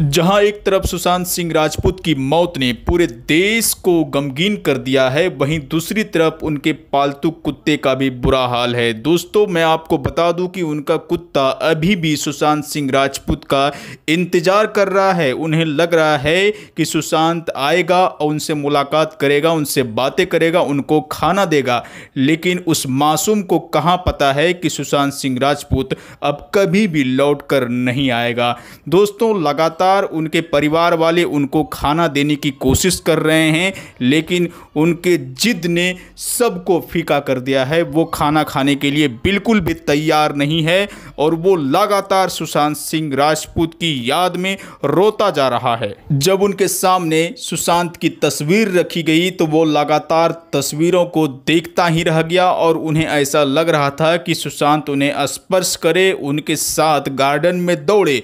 जहां एक तरफ सुशांत सिंह राजपूत की मौत ने पूरे देश को गमगीन कर दिया है वहीं दूसरी तरफ उनके पालतू कुत्ते का भी बुरा हाल है दोस्तों मैं आपको बता दूं कि उनका कुत्ता अभी भी सुशांत सिंह राजपूत का इंतज़ार कर रहा है उन्हें लग रहा है कि सुशांत आएगा और उनसे मुलाकात करेगा उनसे बातें करेगा उनको खाना देगा लेकिन उस मासूम को कहाँ पता है कि सुशांत सिंह राजपूत अब कभी भी लौट कर नहीं आएगा दोस्तों लगातार लगातार उनके परिवार वाले उनको खाना देने की कोशिश कर रहे हैं लेकिन उनके जिद ने सबको फीका कर दिया है वो खाना खाने के लिए बिल्कुल भी तैयार नहीं है और वो लगातार सुशांत सिंह राजपूत की याद में रोता जा रहा है जब उनके सामने सुशांत की तस्वीर रखी गई तो वो लगातार तस्वीरों को देखता ही रह गया और उन्हें ऐसा लग रहा था कि सुशांत उन्हें स्पर्श करे उनके साथ गार्डन में दौड़े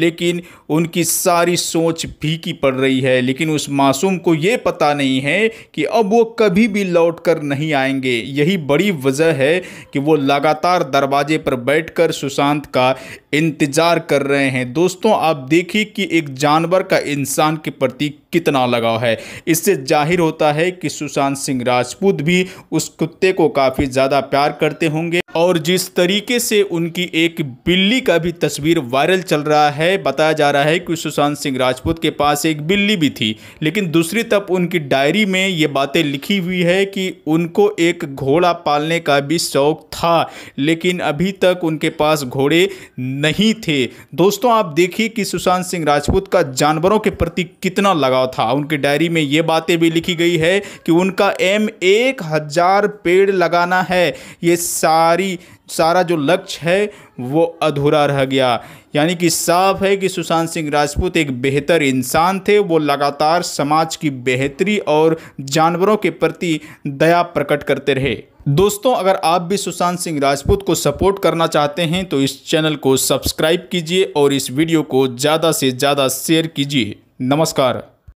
लेकिन उनकी सारी सोच फीकी पड़ रही है लेकिन उस मासूम को ये पता नहीं है कि अब वो कभी भी लौट कर नहीं आएंगे यही बड़ी वजह है कि वो लगातार दरवाजे पर बैठकर सुशांत का इंतज़ार कर रहे हैं दोस्तों आप देखिए कि एक जानवर का इंसान के प्रति कितना लगाव है इससे जाहिर होता है कि सुशांत सिंह राजपूत भी उस कुत्ते को काफ़ी ज़्यादा प्यार करते होंगे और जिस तरीके से उनकी एक बिल्ली का भी तस्वीर वायरल चल रहा है बताया जा रहा है कि सुशांत सिंह राजपूत के पास एक बिल्ली भी थी लेकिन दूसरी तरफ उनकी डायरी में ये बातें लिखी हुई है कि उनको एक घोड़ा पालने का भी शौक था लेकिन अभी तक उनके पास घोड़े नहीं थे दोस्तों आप देखिए कि सुशांत सिंह राजपूत का जानवरों के प्रति कितना लगाव रहा था उनकी डायरी में ये बातें भी लिखी गई है कि उनका एम एक हज़ार पेड़ लगाना है ये सारी सारा जो लक्ष्य है वो अधूरा रह गया यानी कि साफ है कि सुशांत सिंह राजपूत एक बेहतर इंसान थे वो लगातार समाज की बेहतरी और जानवरों के प्रति दया प्रकट करते रहे दोस्तों अगर आप भी सुशांत सिंह राजपूत को सपोर्ट करना चाहते हैं तो इस चैनल को सब्सक्राइब कीजिए और इस वीडियो को ज़्यादा से ज़्यादा शेयर कीजिए नमस्कार